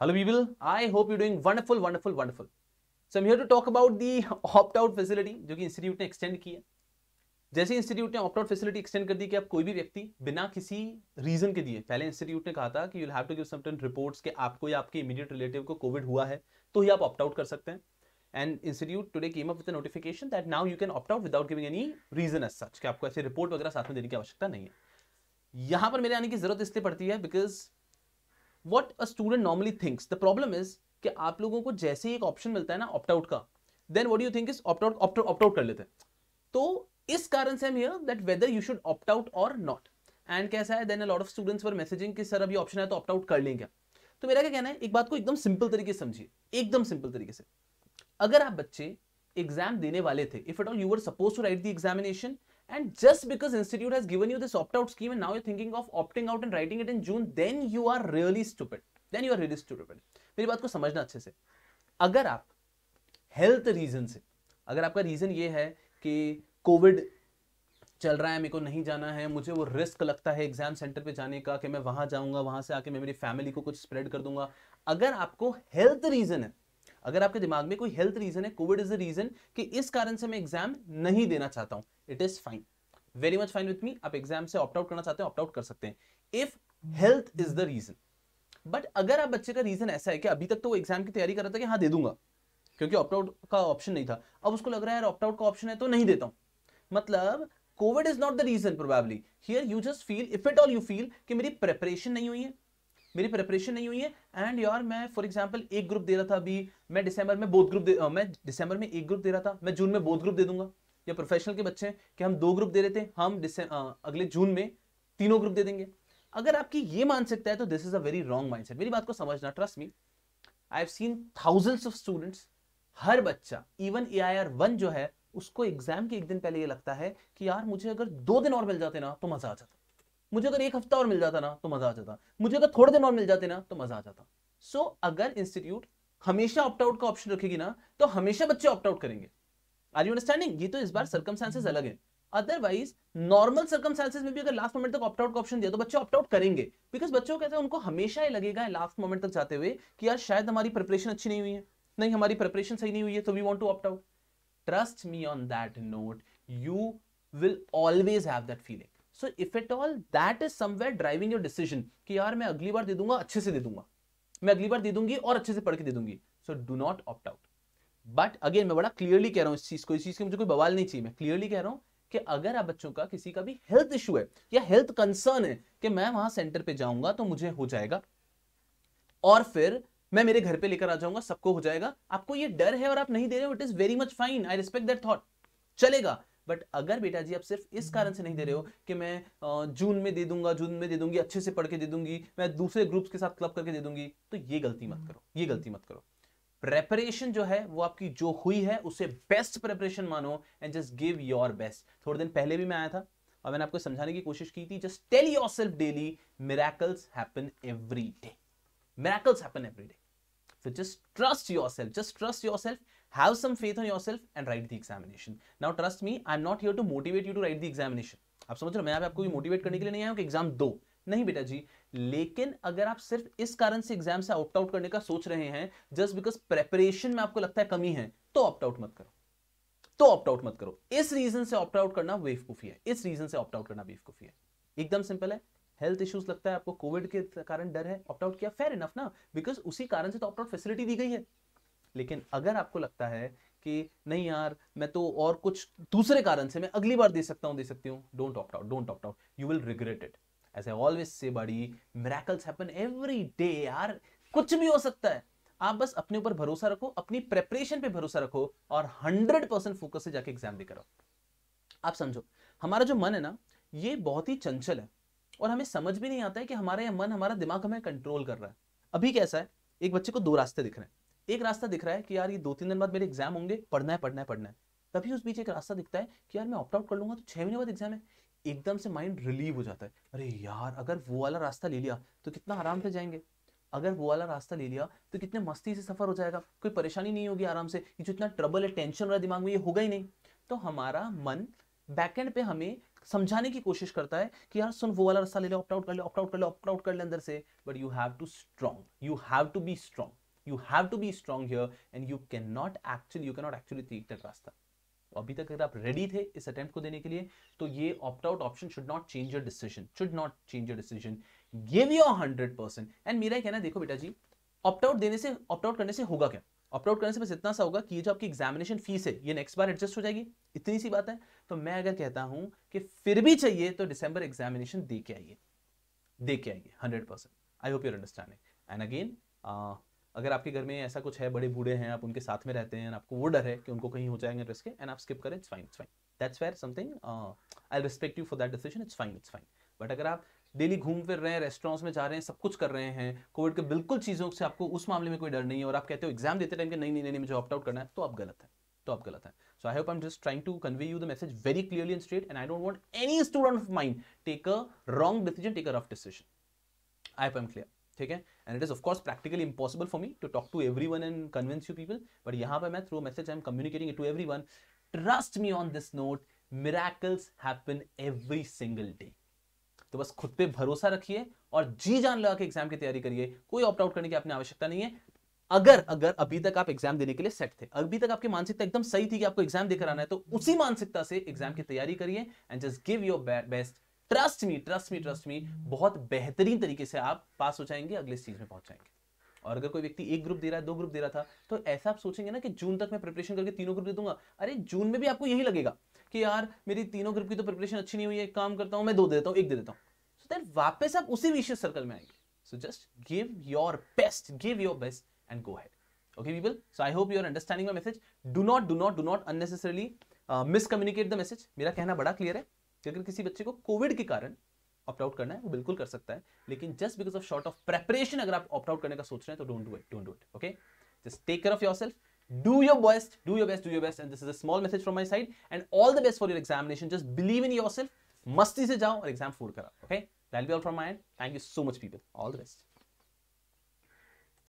Hello people, I hope you're doing wonderful, wonderful, wonderful. So I'm here to talk about the opt-out facility जो कि institute ने extend की है जैसे institute ने ऑप्ट आउट फैसिलिटी एक्सटेंड कर दी कि आप कोई भी व्यक्ति बिना किसी रीजन के दिए पहले इंस्टीट्यूट ने कहा था कि you have to give certain reports कि आपको या आपके इमीडिएट रिलेटिव को कोविड हुआ है तो ही आप ऑप्ट आउट कर सकते हैं and institute today came up with notification that now you can opt out without giving any reason as such कि आपको ऐसी रिपोर्ट वगैरह साथ में देने की आवश्यकता नहीं है यहाँ पर मेरे आने की जरूरत इसलिए पड़ती है because what a student normally thinks the problem is कि आप लोगों को जैसे ही एक ऑप्शन मिलता है ना ऑप्ट आउट का then what you think is opt out opt out कर लेते हैं तो इस कारण से हम hear that whether you should opt out और नॉट एंड कैसा है then a lot of students were messaging कि सर अभी ऑप्शन है तो ऑप्ट आउट कर लेंगे तो मेरा क्या कहना है एक बात को एकदम सिंपल तरीके से समझिए एकदम सिंपल तरीके से अगर आप बच्चे एग्जाम देने वाले थे if at all you were suppose to write the examination And just because institute has given you this opt-out scheme and now you're thinking of opting out and writing it in June, then you are really stupid. Then you are really stupid. meri baat ko samajhna acche se agar aap health reason se agar aapka reason ye hai ki covid चल रहा है मेरे को नहीं जाना है मुझे वो रिस्क लगता है एग्जाम सेंटर पे जाने का कि मैं वहां जाऊंगा वहां से आके मैं मेरी फैमिली को कुछ स्प्रेड कर दूंगा अगर आपको हेल्थ रीजन है अगर आपके दिमाग में कोई हेल्थ रीजन है कोविड इज अ रीजन कि इस कारण से मैं एग्जाम नहीं देना चाहता हूं it is fine very much fine with me आप एग्जाम से ऑप्ट आउट करना चाहते हैं ऑप्ट आउट कर सकते हैं if health is the reason but अगर आप बच्चे का रीजन ऐसा है कि अभी तक तो वो एग्जाम की तैयारी कर रहा था कि हाँ दे दूंगा क्योंकि ऑप्ट आउट का ऑप्शन नहीं था अब उसको लग रहा है ऑप्ट आउट का ऑप्शन है तो नहीं देता हूं मतलब Covid is not the reason probably here you just feel if at all you feel कि मेरी प्रेपरेशन नहीं हुई है मेरी प्रेपरेशन नहीं हुई है एंड यार मैं फॉर एग्जाम्पल एक ग्रुप दे रहा था अभी मैं दिसंबर में बोथ ग्रुप दे मैं दिसंबर में एक ग्रुप दे रहा था मैं जून में बोथ ग्रुप दे दूंगा या प्रोफेशनल के बच्चे हैं कि हम दो ग्रुप दे देते हैं हम आ, अगले जून में तीनों ग्रुप दे देंगे अगर आपकी ये मान सकता है तो this is a very wrong mindset मेरी बात को समझना trust me I have seen thousands of students हर बच्चा even A I R one जो है उसको एग्जाम के एक दिन पहले ये लगता है कि यार मुझे अगर दो दिन और मिल जाते ना तो मजा आ जाता मुझे अगर एक हफ्ता और मिल जाता ना तो मजा आ जाता मुझे अगर थोड़े दिन और मिल जाते ना तो मजा आ जाता सो so, अगर इंस्टीट्यूट हमेशा ऑप्ट आउट का ऑप्शन रखेगी ना तो हमेशा बच्चे ऑप्ट आउट करेंगे आर यू अंडरस्टैंडिंग ये तो इस बार सर्कमस्टांसेस हम्म, हम्म, हम्म। अलग है अदरवाइज नॉर्मल सर्कमस्टांसेस में भी अगर लास्ट मोमेंट तक ऑप्ट आउट का ऑप्शन दिया तो बच्चे ऑप्ट आउट करेंगे बिकॉज बच्चों कहते हैं उनको हमेशा ही लगेगा लास्ट मोमेंट तक जाते हुए कि यार शायद हमारी प्रिपरेशन अच्छी नहीं हुई है नहीं हमारी प्रिपरेशन सही नहीं हुई है तो we want to opt out trust me on that note you will always have that feeling so if at all that is somewhere driving your decision कि यार मैं अगली बार दे दूंगा अच्छे से दे दूंगा मैं अगली बार दे दूंगी और अच्छे से पढ़ के दे दूंगी so do not opt out but again मैं बड़ा क्लियरली कह रहा हूँ इस चीज को इस चीज के मुझे कोई बवाल नहीं चाहिए मैं क्लियरली कह रहा हूँ कि अगर आप बच्चों का किसी का भी हेल्थ इशू है या हेल्थ कंसर्न है कि मैं वहां सेंटर पे जाऊंगा तो मुझे हो जाएगा और फिर मैं मेरे घर पे लेकर आ जाऊंगा सबको हो जाएगा आपको ये डर है और आप नहीं दे रहे हो it is very much fine I respect that thought चलेगा बट अगर बेटा जी आप सिर्फ इस कारण से नहीं दे रहे हो कि मैं जून में दे दूंगा जून में दे दूंगी अच्छे से पढ़ के दे दूंगी मैं दूसरे ग्रुप्स के साथ क्लब करके दे दूंगी तो ये गलती मत करो ये गलती मत करो प्रेपरेशन जो है वो आपकी जो हुई है उसे बेस्ट प्रेपरेशन मानो and just give your best थोड़े दिन पहले भी मैं आया था और मैंने आपको समझाने की कोशिश की थी just tell your self daily miracles happen every day miracles happen every day so just trust your self just trust your self have some faith on your self and write the examination now trust me I am not here to motivate you to write the examination आप समझ रहे हो मैं आपको भी motivate करने के लिए नहीं आया हूँ कि एग्जाम दो नहीं बेटा जी लेकिन अगर आप सिर्फ इस कारण से एग्जाम से ऑप्ट आउट करने का सोच रहे हैं जस्ट बिकॉज प्रेपरेशन में आपको लगता है कमी है तो ऑप्ट आउट मत करो तो ऑप्ट आउट मत करो इस रीजन से ऑप्ट आउट करना बेवकूफी है इस रीजन से ऑप्ट आउट करना बेवकूफी है एकदम सिंपल है हेल्थ इश्यूज लगता है आपको कोविड के कारण डर है ऑप्ट आउट किया फेयर इनफ ना बिकॉज उसी कारण से तो ऑप्ट आउट फैसिलिटी दी गई है लेकिन अगर आपको लगता है कि नहीं यार मैं तो और कुछ दूसरे कारण से मैं अगली बार दे सकता हूं दे सकती हूं don't opt out don't opt out you will regret it as I always say बड़ी मेरेकल्स हैपन एवरी डे यार कुछ भी हो सकता है आप बस अपने ऊपर भरोसा रखो अपनी प्रेपरेशन पे भरोसा रखो और हंड्रेड परसेंट फोकस से जाके एग्जाम भी करो आप समझो हमारा जो मन है ना ये बहुत ही चंचल है और हमें समझ भी नहीं आता है कि हमारा ये मन हमारा दिमाग हमें कंट्रोल कर रहा है अभी कैसा है एक बच्चे को दो रास्ते दिख रहे हैं एक रास्ता दिख रहा है कि यार ये दो तीन दिन बाद मेरे एग्जाम होंगे पढ़ना है पढ़ना है पढ़ना है तभी उस बीच एक रास्ता दिखता है कि यार मैं ऑप्ट आउट कर लूंगा तो छह महीने बाद एग्जाम है एकदम से माइंड रिलीव हो जाता है अरे यार अगर वो वाला रास्ता ले लिया तो कितना आराम से जाएंगे अगर वो वाला रास्ता ले लिया तो कितने मस्ती से सफर हो जाएगा कोई परेशानी नहीं होगी आराम से ये जो इतना ट्रबल है टेंशन हो रहा दिमाग में ये होगा ही नहीं तो हमारा मन बैकेंड पे हमें समझाने की कोशिश करता है कि यार सुन वो वाला रास्ता ले लो ऑप्ट आउट कर ले ऑप्ट आउट कर ले ऑप्ट आउट कर ले अंदर से but you have to strong you have to be strong to be to here and you can not actually you can not actually think that रास्ता तो अभी तक अगर आप रेडी थे इस अटेम्प्ट को देने के लिए तो ये opt out option should not change your decision should not change your decision give your hundred percent and मेरा कहना देखो बेटा जी ऑप्ट आउट देने से ऑप्ट आउट करने से होगा क्या ऑप्ट आउट करने से बस इतना सा होगा कि ये जो आपकी एग्जामिनेशन फीस है ये नेक्स्ट बार एडजस्ट हो जाएगी इतनी सी बात है तो मैं अगर कहता हूं कि फिर भी चाहिए तो डिसंबर एग्जामिनेशन दे के आइए दे के आइए hundred percent I hope you're understanding and again अगर आपके घर में ऐसा कुछ है बड़े बूढ़े हैं आप उनके साथ में रहते हैं आपको वो डर है कि उनको कहीं हो जाएंगे रिस्क एंड आप स्किप करें it's fine it's fine that's where something I respect you for that decision it's fine it's fine but अगर आप डेली घूम फिर रहे हैं रेस्टोरेंट्स में जा रहे हैं सब कुछ कर रहे हैं कोविड के बिल्कुल चीज़ों से आपको उस मामले में कोई डर नहीं है और आप कहते हो एग्जाम देते टाइम के नहीं नहीं नहीं मुझे ऑप्ट आउट करना है तो आप गलत है तो आप गलत है so I hope I am just trying to convey you the message very clearly and straight and I don't want any student of mind take a wrong decision take a rough decision I hope I am clear ठीक है and it is of course practically impossible for me to talk to every one and convince you people but यहाँ पर मैं through message I am communicating to every one trust me on this note miracles happen every single day तो बस खुद पे भरोसा रखिए और जी जान लगा के एग्जाम की तैयारी करिए कोई ऑप्ट आउट करने की आपने आवश्यकता नहीं है अगर अगर अभी तक आप एग्जाम देने के लिए सेट थे अभी तक आपकी मानसिकता एकदम सही थी कि आपको एग्जाम देकर आना है तो उसी मानसिकता से एग्जाम की तैयारी करिए and just give your best trust me trust me trust me बहुत बेहतरीन तरीके से आप पास हो जाएंगे अगले स्टेज में पहुंच जाएंगे और अगर कोई व्यक्ति एक ग्रुप दे रहा है दो ग्रुप दे रहा था तो ऐसा आप सोचेंगे ना कि जून तक मैं प्रिपरेशन करके तीनों ग्रुप दे दूंगा अरे जून में भी आपको यही लगेगा कि यार मेरी तीनों ग्रुप की तो प्रिपरेशन अच्छी नहीं हुई है काम करता हूं मैं दो दे देता हूँ एक दे देता हूँ सो दैट वापस आप उसी विशेष सर्कल में आएंगे so just give your best give your best and go ahead. Okay people so I hope you are understanding my message do not do not do not unnecessarily miscommunicate the message मेरा कहना बड़ा clear है कि अगर किसी बच्चे को Covid के कारण ऑप्ट आउट करना है वो बिल्कुल कर सकता है लेकिन just because of short of preparation अगर आप ऑप्ट आउट करने का सोच रहे हैं तो don't do it don't do it okay just take care of your self your best do your best do your best and this is a small message from my side and all the best for your examination just believe in your self मस्ती से जाओ और exam फोल्ड करा okay that be all from my and thank you so much people all the best